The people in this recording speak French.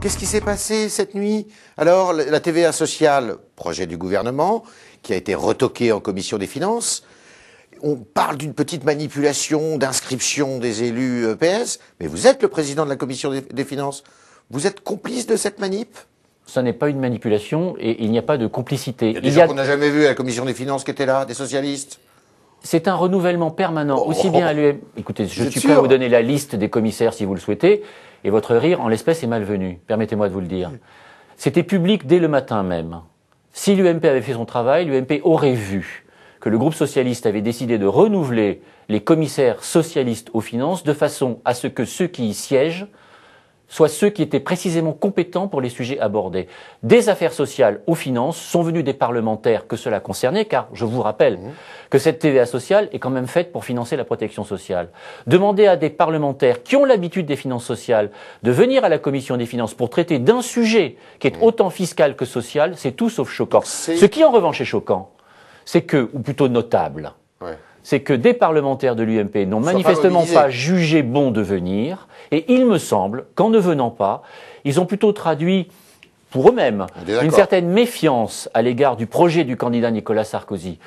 Qu'est-ce qui s'est passé cette nuit Alors, la TVA sociale, projet du gouvernement, qui a été retoqué en commission des finances, on parle d'une petite manipulation d'inscription des élus euh, PS, mais vous êtes le président de la commission des finances. Vous êtes complice de cette manip ce n'est pas une manipulation et il n'y a pas de complicité. Il y a des gens qu'on n'a jamais vu à la commission des finances qui étaient là, des socialistes. C'est un renouvellement permanent, oh. aussi bien à l'UM. Écoutez, je suis prêt à vous donner la liste des commissaires si vous le souhaitez. Et votre rire, en l'espèce, est malvenu, permettez-moi de vous le dire. C'était public dès le matin même. Si l'UMP avait fait son travail, l'UMP aurait vu que le groupe socialiste avait décidé de renouveler les commissaires socialistes aux finances de façon à ce que ceux qui y siègent Soit ceux qui étaient précisément compétents pour les sujets abordés. Des affaires sociales aux finances sont venus des parlementaires que cela concernait, car je vous rappelle mhm. que cette TVA sociale est quand même faite pour financer la protection sociale. Demander à des parlementaires qui ont l'habitude des finances sociales de venir à la commission des finances pour traiter d'un sujet qui est mhm. autant fiscal que social, c'est tout sauf choquant. Ce qui en revanche est choquant, c'est que, ou plutôt notable, c'est que des parlementaires de l'UMP n'ont manifestement pas, jugé bon de venir, et il me semble qu'en ne venant pas, ils ont plutôt traduit pour eux-mêmes une certaine méfiance à l'égard du projet du candidat Nicolas Sarkozy.